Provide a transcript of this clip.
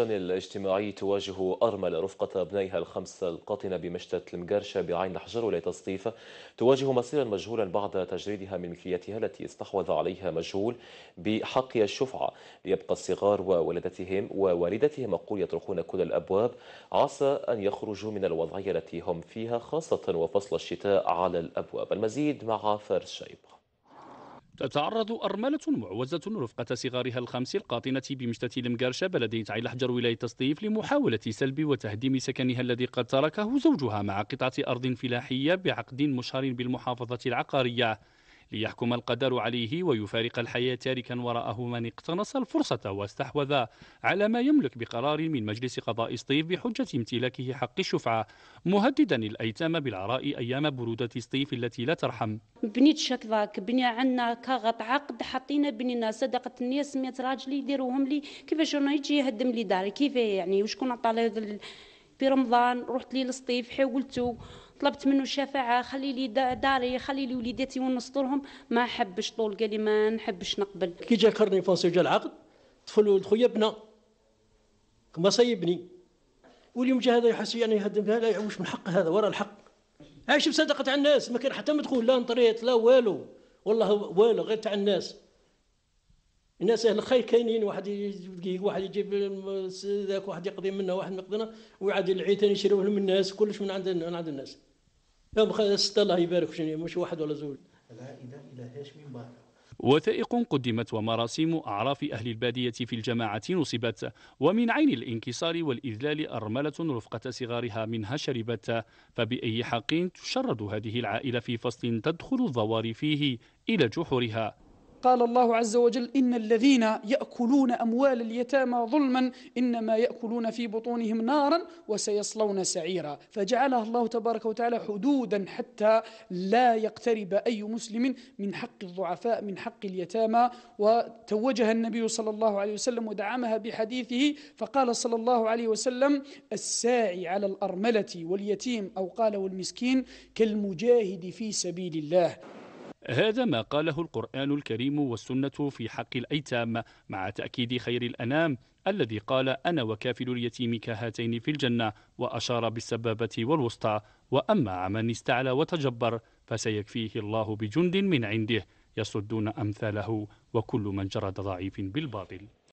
الاجتماعي تواجه أرمل رفقة ابنيها الخمسة القاطنة بمشتت المقرشة بعين الحجر ولاية تواجه مصيرا مجهولا بعد تجريدها من ملكيتها التي استحوذ عليها مجهول بحق الشفعة ليبقى الصغار وولدتهم ووالدتهم أقول يطرقون كل الأبواب عسى أن يخرجوا من الوضعية التي هم فيها خاصة وفصل الشتاء على الأبواب المزيد مع فارس شيبه تتعرض أرملة معوزة رفقة صغارها الخمس القاطنة بمشتة المقرشة بلدية عيل حجر ولاية تصطيف لمحاولة سلب وتهديم سكنها الذي قد تركه زوجها مع قطعة أرض فلاحية بعقد مشهر بالمحافظة العقارية ليحكم القدر عليه ويفارق الحياة تاركا وراءه من اقتنص الفرصة واستحوذ على ما يملك بقرار من مجلس قضاء سطيف بحجة امتلاكه حق الشفعة مهددا الأيتام بالعراء أيام برودة سطيف التي لا ترحم بنيت شكذاك بني عنا كغط عقد حطينا بنينا صدقة الناس 100 راجل يديروهم لي كيفاش انا يجي يهدم لي داري كيف يعني وشكون عطى في رمضان رحت لي لسطيف حاولتو طلبت منه الشفاعه خلي لي داري خلي لي وليداتي ونص لهم ما حبش طول قال لي ما نحبش نقبل كي جا كرني فونسي وجا العقد طفل خويا بنا ما صيبني واليوم جا هذا يحس يعني يهدم لا واش من حق هذا ورا الحق عايش بصدقه تاع الناس ما كان حتى مدخول لا نطريت لا والو والله والو غير تاع الناس الناس اهل الخير كاينين واحد يدقيق واحد يجيب ذاك واحد يقضي منا واحد يقضينا ويعاد العيد ثاني يشريوه من الناس كلش من عند من عند الناس يا ست الله يبارك فيهم مش واحد ولا زوج الا إلى من مبارك وثائق قدمت ومراسيم أعراف أهل البادية في الجماعة نصبت ومن عين الانكسار والإذلال أرملة رفقة صغارها منها شربت فبأي حق تشرد هذه العائلة في فصل تدخل الظوار فيه إلى جحورها قال الله عز وجل إن الذين يأكلون أموال اليتامى ظلما إنما يأكلون في بطونهم نارا وسيصلون سعيرا فجعلها الله تبارك وتعالى حدودا حتى لا يقترب أي مسلم من حق الضعفاء من حق اليتامى وتوجه النبي صلى الله عليه وسلم ودعمها بحديثه فقال صلى الله عليه وسلم الساعي على الأرملة واليتيم أو قال والمسكين كالمجاهد في سبيل الله هذا ما قاله القرآن الكريم والسنة في حق الأيتام مع تأكيد خير الأنام الذي قال أنا وكافل اليتيم كهاتين في الجنة وأشار بالسبابة والوسطى وأما عمن استعلى وتجبر فسيكفيه الله بجند من عنده يصدون أمثاله وكل من جرد ضعيف بالباطل